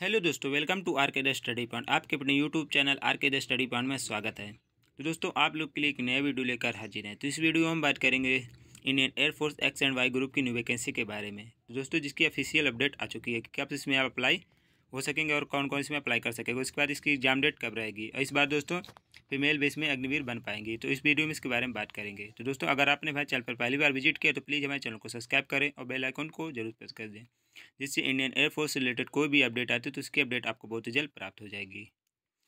hello दोस्तों welcome to R K the study point आपके अपने YouTube channel R K the study point में स्वागत है तो दोस्तों आप लोग के लिए एक नया वीडियो लेकर हाजिर हैं तो इस वीडियो में हम बात करेंगे Indian Air Force X and Y group की न्यू वैकेंसी के बारे में तो दोस्तों जिसकी ऑफिशियल अपडेट आ चुकी है कि आप इसमें आप अप्लाई हो सकेंगे और कौन कौन इसमें अप्लाई कर सकेंगे उसके बाद इसकी एग्जाम डेट कब रहेगी और इस बार दोस्तों फीमेल बेस में अग्निवीर बन पाएंगे तो इस वीडियो में इसके बारे में बात करेंगे तो दोस्तों अगर आपने भाई चैनल पर पहली बार विजिट किया तो प्लीज़ हमारे चैनल को सब्सक्राइब करें और बेलाइकॉन को जरूर प्रेस कर दें जिससे इंडियन एयरफोर्स से रिलेटेड कोई भी अपडेट आती है तो उसकी अपडेट आपको बहुत ही जल्द प्राप्त हो जाएगी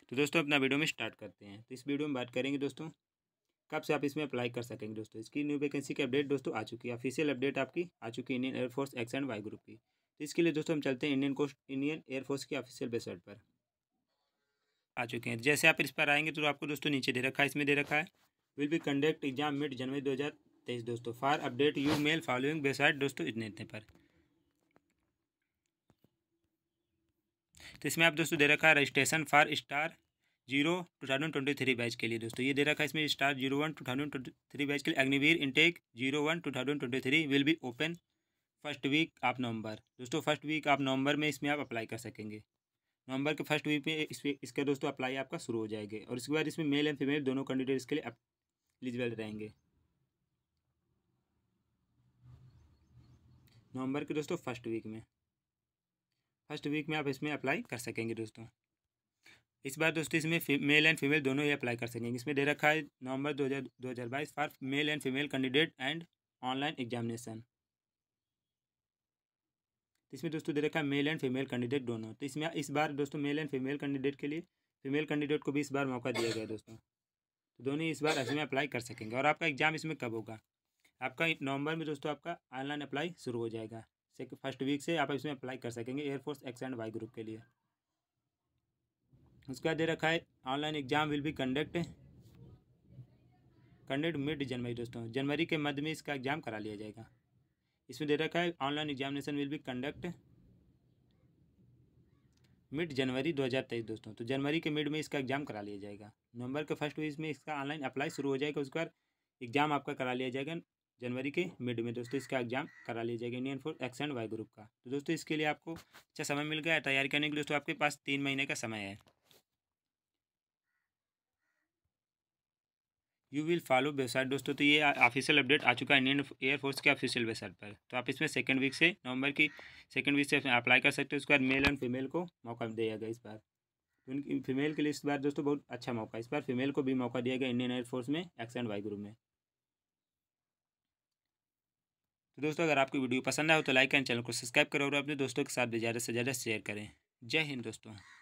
तो दोस्तों अपना वीडियो में स्टार्ट करते हैं तो इस वीडियो में बात करेंगे दोस्तों कब से आप इसमें अप्लाई कर सकेंगे दोस्तों इसकी न्यू वैकेंसी की अपडेट दोस्तों आ चुकी है ऑफिशियल अपडेट आपकी आ चुकी है Indian Air Force X and Y group की तो इसके लिए दोस्तों हम चलते हैं इंडियन कोस्ट इंडियन एयरफोर्स की ऑफिशियल वेबसाइट पर आ चुके हैं तो जैसे आप इस पर आएंगे तो आपको दोस्तों नीचे दे रखा है इसमें दे रखा है will be conduct exam mid जनवरी दो हज़ार तेईस दोस्तों for update you mail following website दोस्तों इतने इतने पर तो इसमें आप दोस्तों दे रखा है registration for star zero two thousand twenty three batch के लिए दोस्तों ये दे रखा है इसमें star zero one two thousand twenty three batch के लिए Agniveer intake zero one two thousand twenty three will be open first week आप नवंबर दोस्तों फर्स्ट वीक आप नवंबर में इसमें आप अप्लाई कर सकेंगे नवंबर के फर्स्ट वीक में इस इसका दोस्तों अप्लाई आपका शुरू हो जाएगा और इसके बाद इसमें मेल एंड फीमेल दोनों कैंडिडेट इसके लिए एलिजिबल रहेंगे नवंबर के दोस्तों फर्स्ट वीक में फर्स्ट वीक में आप इसमें अप्लाई कर सकेंगे दोस्तों इस बार दोस्तों इसमें मेल एंड फीमेल दोनों ही अप्लाई कर सकेंगे इसमें दे रखा है नवंबर दो हज़ार दो हज़ार बाईस for male and female candidate and online examination इसमें दोस्तों दे रखा है मेल एंड फीमेल कैंडिडेट दोनों तो इसमें इस बार दोस्तों मेल एंड फीमेल कैंडिडेट के लिए फीमेल कैंडिडेट को भी इस बार मौका दिया गया दोस्तों तो दोनों इस बार इसमें अप्लाई कर सकेंगे और आपका एग्ज़ाम इसमें कब होगा आपका नवंबर में दोस्तों आपका ऑनलाइन अप्लाई शुरू हो जाएगा फर्स्ट वीक से आप इसमें अप्लाई कर सकेंगे Air Force X and Y group के लिए उसके बाद दे रखा है online exam will be conduct conduct mid जनवरी दोस्तों जनवरी के मध्य में इसका एग्ज़ाम करा लिया जाएगा इसमें दे रखा है online examination will be conduct mid जनवरी 2023 दोस्तों तो जनवरी के मिड में इसका एग्ज़ाम करा लिया जाएगा नवंबर के फर्स्ट वीक में इसका ऑनलाइन अप्लाई शुरू हो जाएगा उसके बाद एग्ज़ाम आपका करा लिया जाएगा जनवरी के मिड में दोस्तों इसका एग्जाम करा लिया जाएगा Indian force X and Y group का तो दोस्तों इसके लिए आपको अच्छा समय मिल गया है तैयारी करने के लिए दोस्तों आपके पास तीन महीने का समय है यू विल फॉलो वेबसाइट दोस्तों तो ये ऑफिशियल अपडेट आ चुका है इंडियन एयरफोर्स के ऑफिशियल वेबसाइट पर तो आप इसमें सेकेंड वीक से नवंबर की सेकेंड वीक से अप्लाई कर सकते हो उसके बाद मेल एंड फीमेल को मौका दिया गया इस बार उनकी तो फीमेल के लिए इस बार दोस्तों बहुत अच्छा मौका इस बार फीमेल को भी मौका दिया गया इंडियन एयरफोर्स में एक्स एंड वाई ग्रुप में तो दोस्तों अगर आपको वीडियो पसंद आए तो लाइक एंड चैनल को सब्सक्राइब करें और अपने दोस्तों के साथ भी ज़्यादा से ज़्यादा शेयर करें जय हिंद दोस्तों